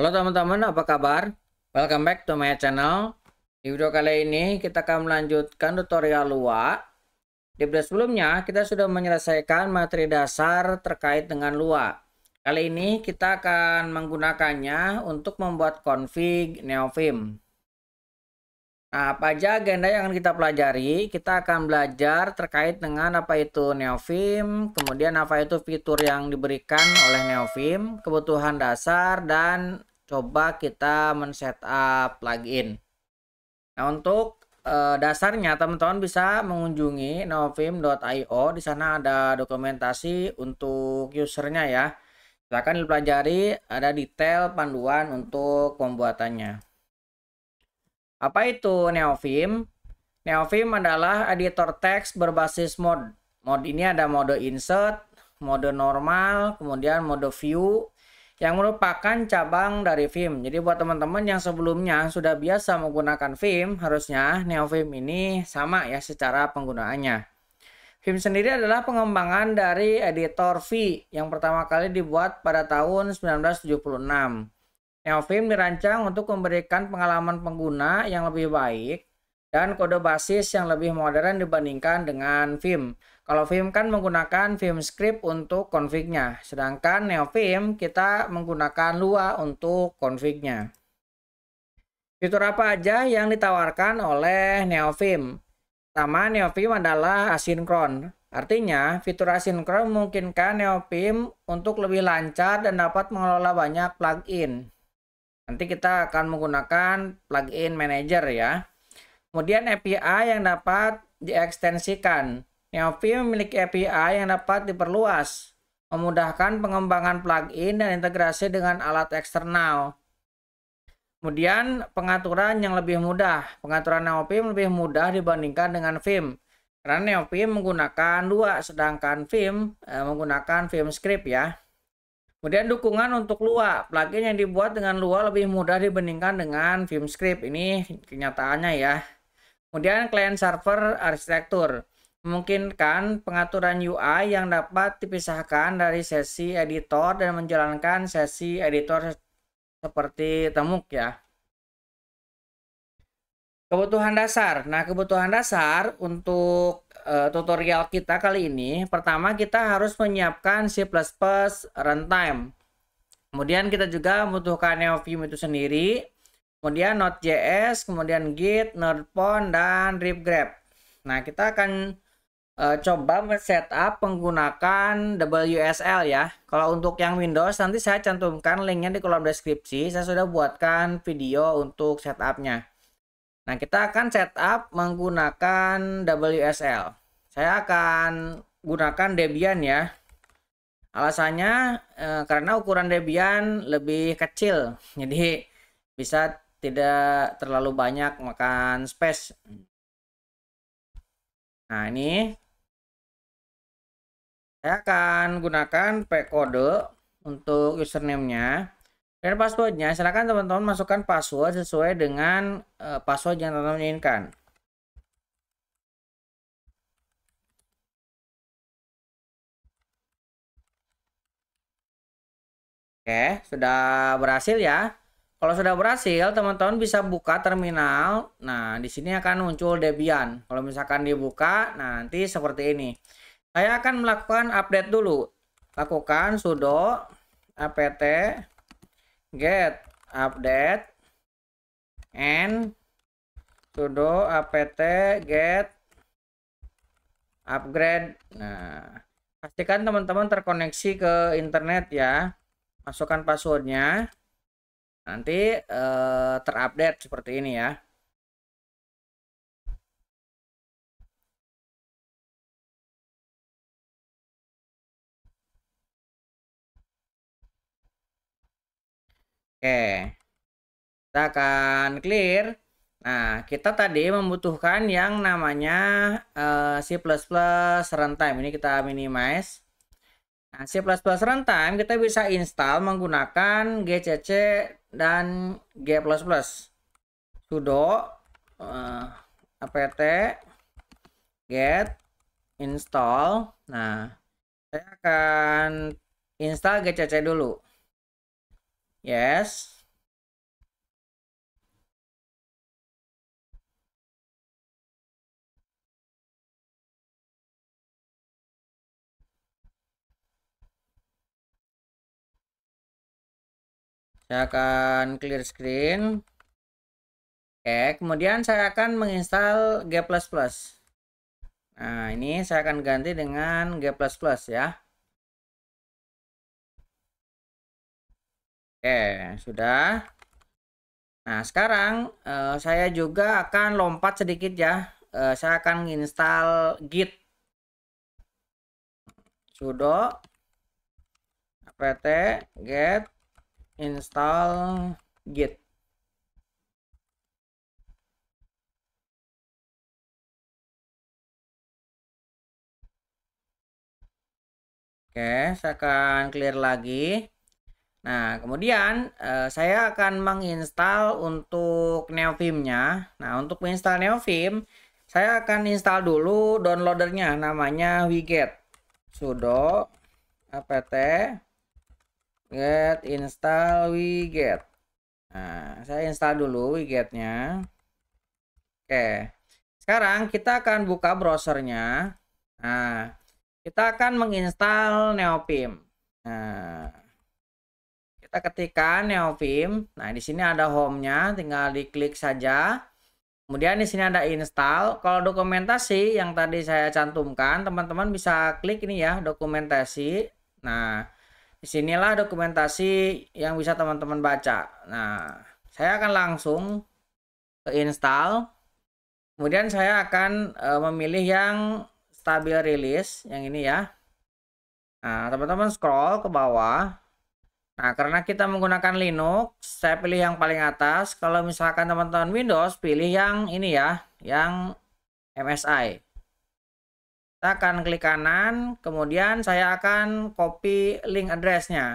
Halo teman-teman, apa kabar? Welcome back to my channel. Di video kali ini kita akan melanjutkan tutorial luak. Di video sebelumnya kita sudah menyelesaikan materi dasar terkait dengan luak. Kali ini kita akan menggunakannya untuk membuat config neovim. Nah, apa aja agenda yang akan kita pelajari? Kita akan belajar terkait dengan apa itu neovim, kemudian apa itu fitur yang diberikan oleh neovim, kebutuhan dasar, dan coba kita men-setup plugin. Nah, untuk e, dasarnya teman-teman bisa mengunjungi novim.io. Di sana ada dokumentasi untuk usernya ya. Silahkan dipelajari, ada detail panduan untuk pembuatannya. Apa itu Neovim? Neovim adalah editor teks berbasis mode. Mode ini ada mode insert, mode normal, kemudian mode view, yang merupakan cabang dari Vim. Jadi buat teman-teman yang sebelumnya sudah biasa menggunakan Vim, harusnya NeoVim ini sama ya secara penggunaannya. Vim sendiri adalah pengembangan dari editor V yang pertama kali dibuat pada tahun 1976. NeoVim dirancang untuk memberikan pengalaman pengguna yang lebih baik dan kode basis yang lebih modern dibandingkan dengan Vim. Kalau Vim kan menggunakan Vim script untuk konfignya, sedangkan NeoVim kita menggunakan Lua untuk konfignya. Fitur apa aja yang ditawarkan oleh NeoVim? Pertama, NeoVim adalah asinkron. Artinya, fitur asinkron memungkinkan NeoVim untuk lebih lancar dan dapat mengelola banyak plugin. Nanti kita akan menggunakan plugin manager ya. Kemudian API yang dapat diekstensikan. Yofi memiliki API yang dapat diperluas, memudahkan pengembangan plugin dan integrasi dengan alat eksternal. Kemudian pengaturan yang lebih mudah. Pengaturan NeoVim lebih mudah dibandingkan dengan Vim. Karena NeoVim menggunakan dua, sedangkan Vim eh, menggunakan Vim script ya. Kemudian dukungan untuk Lua. Plugin yang dibuat dengan Lua lebih mudah dibandingkan dengan Vim script. Ini kenyataannya ya. Kemudian client server arsitektur memungkinkan pengaturan UI yang dapat dipisahkan dari sesi editor dan menjalankan sesi editor seperti temuk ya. Kebutuhan dasar. Nah, kebutuhan dasar untuk uh, tutorial kita kali ini, pertama kita harus menyiapkan C++ runtime. Kemudian kita juga membutuhkan NeoVim itu sendiri, kemudian Node.js, kemudian Git, NerdPon dan RipGrab. Nah, kita akan uh, coba setup menggunakan WSL ya. Kalau untuk yang Windows nanti saya cantumkan linknya di kolom deskripsi. Saya sudah buatkan video untuk setupnya. Nah kita akan setup menggunakan WSL. Saya akan gunakan Debian ya. Alasannya e, karena ukuran Debian lebih kecil, jadi bisa tidak terlalu banyak makan space. Nah ini saya akan gunakan P kode untuk username-nya dan passwordnya silahkan teman-teman masukkan password sesuai dengan eh, password yang teman-teman inginkan Oke, sudah berhasil ya. Kalau sudah berhasil, teman-teman bisa buka terminal. Nah, di sini akan muncul Debian. Kalau misalkan dibuka, nanti seperti ini saya akan melakukan update dulu lakukan sudo apt get update and sudo apt get upgrade nah pastikan teman-teman terkoneksi ke internet ya masukkan passwordnya nanti eh, terupdate seperti ini ya Oke. Kita akan clear. Nah, kita tadi membutuhkan yang namanya uh, C++ runtime. Ini kita minimize. Nah, C++ runtime kita bisa install menggunakan GCC dan G++. sudo uh, apt get install. Nah, saya akan install GCC dulu. Yes. Saya akan clear screen. Oke, kemudian saya akan menginstal G++. Nah, ini saya akan ganti dengan G++ ya. Oke, sudah. Nah, sekarang uh, saya juga akan lompat sedikit ya. Uh, saya akan install git. sudo apt get install git. Oke, saya akan clear lagi. Nah, kemudian eh, saya akan menginstal untuk neovim nya Nah, untuk menginstal NeoVim, saya akan install dulu downloadernya namanya wiget sudo apt get install wiget. Nah, saya install dulu wigetnya. Oke. Sekarang kita akan buka browsernya. Nah, kita akan menginstal Neopim. Nah, kita ketikkan NeoVim, ya, Nah, di sini ada home-nya, tinggal diklik saja. Kemudian di sini ada install. Kalau dokumentasi yang tadi saya cantumkan, teman-teman bisa klik ini ya, dokumentasi. Nah, disinilah dokumentasi yang bisa teman-teman baca. Nah, saya akan langsung ke install. Kemudian saya akan e, memilih yang stabil release, yang ini ya. Nah, teman-teman scroll ke bawah. Nah, karena kita menggunakan Linux, saya pilih yang paling atas. Kalau misalkan teman-teman Windows, pilih yang ini ya, yang MSI. Kita akan klik kanan, kemudian saya akan copy link address-nya.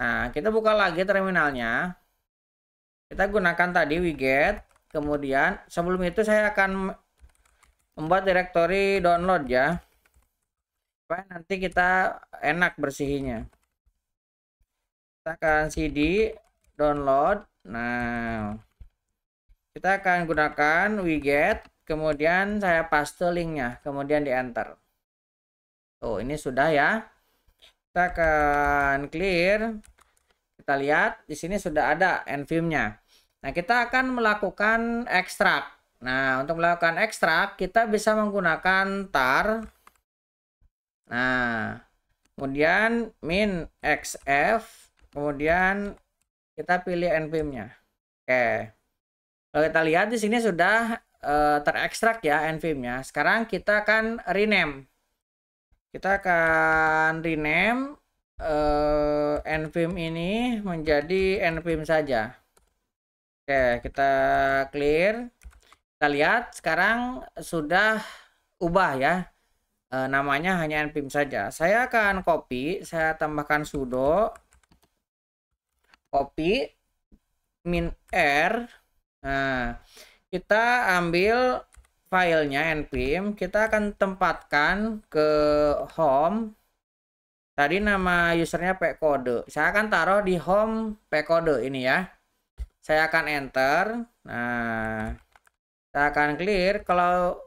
Nah, kita buka lagi terminalnya. Kita gunakan tadi widget, kemudian sebelum itu saya akan membuat directory download ya. Supaya nanti kita enak bersihinya. Kita tekan CD download nah kita akan gunakan widget kemudian saya paste linknya kemudian di enter Oh, ini sudah ya kita akan clear kita lihat di sini sudah ada nvimnya nah kita akan melakukan ekstrak nah untuk melakukan ekstrak kita bisa menggunakan tar nah kemudian min xf Kemudian kita pilih npm nya Oke. Kalau kita lihat di sini sudah uh, terekstrak ya npm nya Sekarang kita akan rename. Kita akan rename uh, eh, npm ini menjadi NPM saja. Oke, kita clear. Kita lihat sekarang sudah ubah ya. E, namanya hanya npm saja. Saya akan copy, saya tambahkan sudo copy min r nah kita ambil filenya npm kita akan tempatkan ke home tadi nama usernya kode saya akan taruh di home kode ini ya saya akan enter nah saya akan clear kalau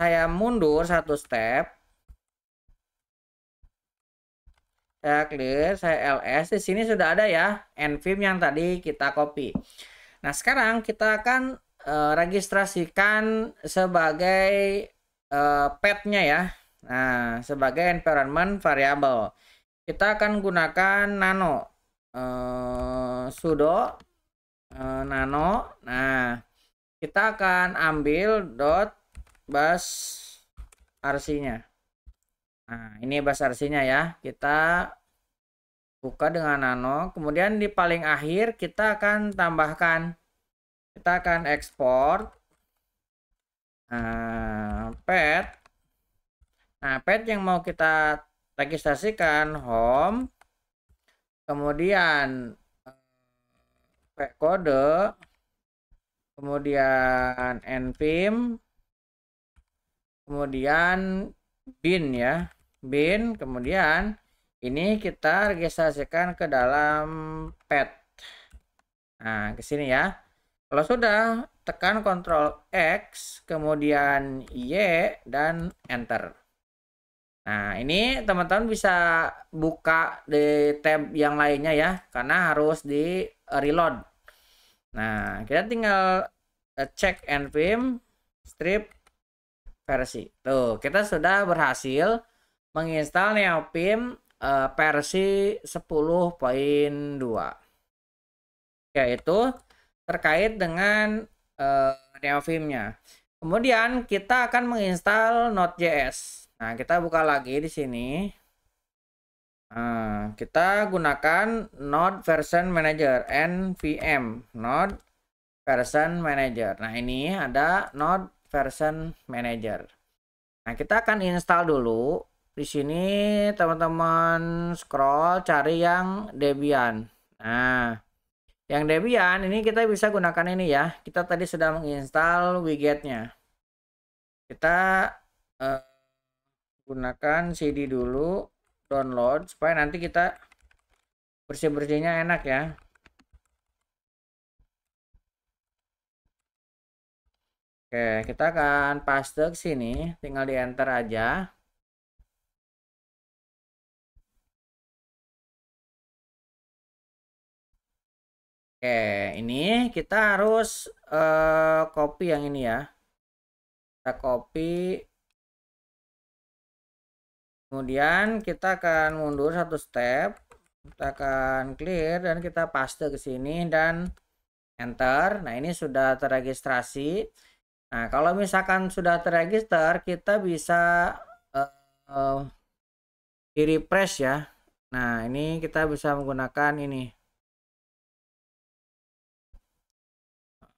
saya mundur satu step Saya clear, saya ls. Di sini sudah ada ya nvim yang tadi kita copy. Nah, sekarang kita akan uh, registrasikan sebagai uh, petnya ya. Nah, sebagai environment variable. Kita akan gunakan nano uh, sudo uh, nano. Nah, kita akan ambil dot bus arsinya. Nah, ini bahasa resinya ya. Kita buka dengan nano. Kemudian di paling akhir kita akan tambahkan kita akan ekspor nah, pet. Nah, pet yang mau kita registrasikan home kemudian eh, pet kode kemudian npm kemudian bin ya bin kemudian ini kita registrasikan ke dalam pet nah ke sini ya kalau sudah tekan Ctrl X kemudian Y dan enter nah ini teman-teman bisa buka di tab yang lainnya ya karena harus di reload nah kita tinggal eh, cek and strip versi tuh kita sudah berhasil menginstal Neopim uh, versi 10.2 yaitu terkait dengan uh, Kemudian kita akan menginstal Node.js. Nah, kita buka lagi di sini. Nah, kita gunakan Node Version Manager (NVM) Node Version Manager. Nah, ini ada Node Version Manager. Nah, kita akan install dulu di sini teman-teman scroll cari yang Debian. Nah, yang Debian ini kita bisa gunakan ini ya. Kita tadi sudah menginstal widgetnya. Kita uh, gunakan CD dulu, download supaya nanti kita bersih-bersihnya enak ya. Oke, kita akan paste ke sini, tinggal di enter aja. Oke, ini kita harus uh, copy yang ini ya. Kita copy. Kemudian kita akan mundur satu step. Kita akan clear dan kita paste ke sini dan enter. Nah, ini sudah terregistrasi. Nah, kalau misalkan sudah terregister, kita bisa uh, uh, di refresh ya. Nah, ini kita bisa menggunakan ini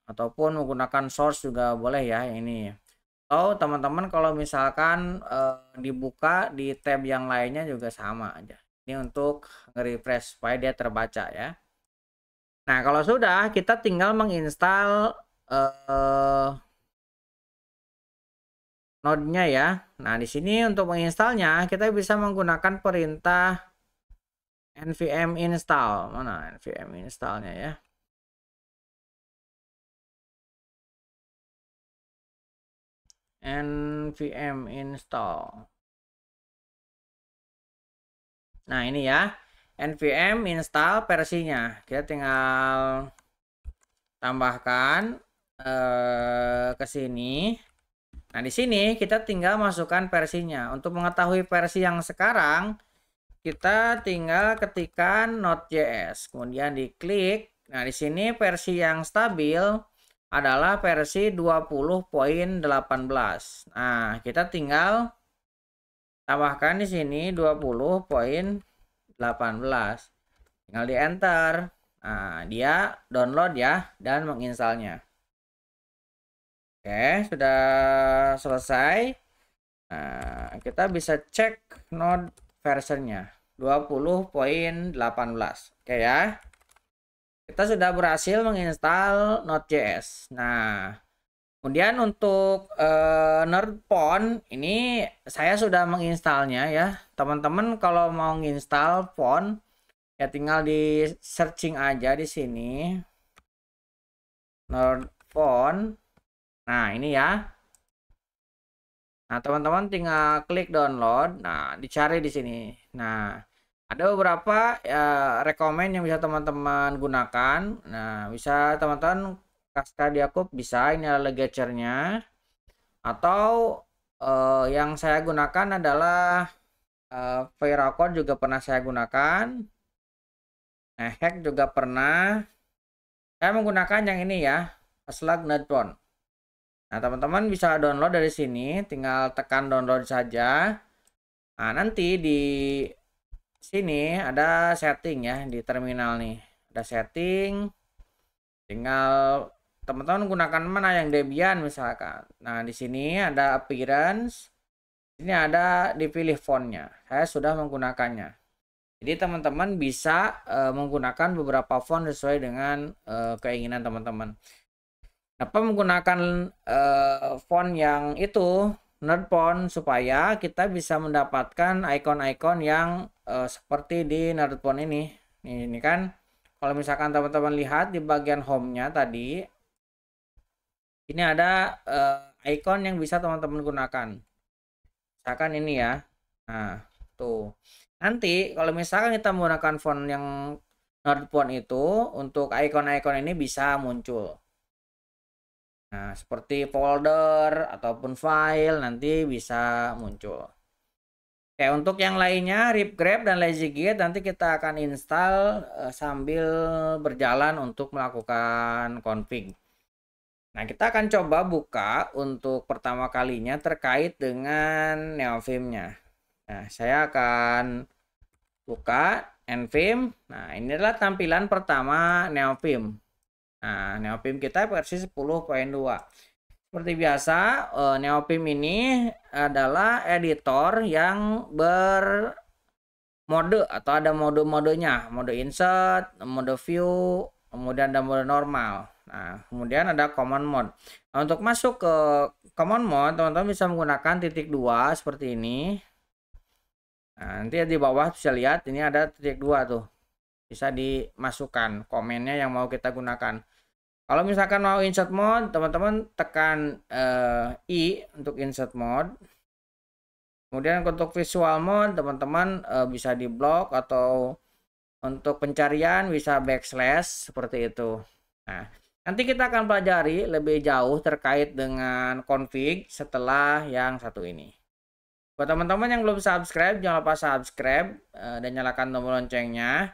ataupun menggunakan source juga boleh ya ini atau teman-teman kalau misalkan e, dibuka di tab yang lainnya juga sama aja ini untuk nge-refresh supaya dia terbaca ya nah kalau sudah kita tinggal menginstal e, e, node-nya ya nah di sini untuk menginstalnya kita bisa menggunakan perintah nvm install mana nvm installnya ya NVM install nah ini ya NVM install versinya kita tinggal tambahkan eh, ke sini nah di sini kita tinggal masukkan versinya untuk mengetahui versi yang sekarang kita tinggal ketikkan node.js kemudian diklik nah di sini versi yang stabil adalah versi 20.18. Nah, kita tinggal tambahkan di sini 20.18. Tinggal di enter. Nah, dia download ya dan menginstalnya. Oke, sudah selesai. Nah, kita bisa cek node versionnya 20.18. Oke ya. Kita sudah berhasil menginstal Node.js. Nah, kemudian untuk uh, NerdPon ini saya sudah menginstalnya ya. Teman-teman kalau mau menginstal Pon ya tinggal di searching aja di sini. NerdPon. Nah, ini ya. Nah, teman-teman tinggal klik download. Nah, dicari di sini. Nah, ada beberapa ya, rekomend yang bisa teman-teman gunakan nah bisa teman-teman di Diakup bisa ini adalah gacernya atau uh, yang saya gunakan adalah uh, eh, Code juga pernah saya gunakan eh, hack juga pernah saya menggunakan yang ini ya Slug netron nah teman-teman bisa download dari sini tinggal tekan download saja nah nanti di sini ada setting ya di terminal nih ada setting tinggal teman-teman gunakan mana yang Debian misalkan nah di sini ada appearance ini ada dipilih fontnya saya sudah menggunakannya jadi teman-teman bisa e, menggunakan beberapa font sesuai dengan e, keinginan teman-teman apa menggunakan e, font yang itu Nerdpon supaya kita bisa mendapatkan icon-icon yang uh, seperti di Nerdpon ini. Ini, kan kalau misalkan teman-teman lihat di bagian home-nya tadi ini ada uh, eh, icon yang bisa teman-teman gunakan. Misalkan ini ya. Nah, tuh. Nanti kalau misalkan kita menggunakan font yang Nerdpon itu untuk icon-icon ini bisa muncul. Nah, seperti folder ataupun file nanti bisa muncul. Oke, untuk yang lainnya, ripgrab dan lazygit nanti kita akan install eh, sambil berjalan untuk melakukan config. Nah, kita akan coba buka untuk pertama kalinya terkait dengan neovim-nya. Nah, saya akan buka nvim. Nah, inilah tampilan pertama Neovim. Nah, neopim kita versi 10.2. Seperti biasa, eh, neopim ini adalah editor yang ber mode atau ada mode-modenya, mode insert, mode view, kemudian ada mode normal. Nah, kemudian ada common mode. Nah, untuk masuk ke common mode, teman-teman bisa menggunakan titik dua seperti ini. Nah, nanti di bawah bisa lihat ini ada titik dua tuh bisa dimasukkan komennya yang mau kita gunakan. Kalau misalkan mau insert mode, teman-teman tekan uh, I untuk insert mode. Kemudian untuk visual mode, teman-teman uh, bisa di block atau untuk pencarian bisa backslash seperti itu. Nah, nanti kita akan pelajari lebih jauh terkait dengan config setelah yang satu ini. Buat teman-teman yang belum subscribe, jangan lupa subscribe eh, dan nyalakan tombol loncengnya.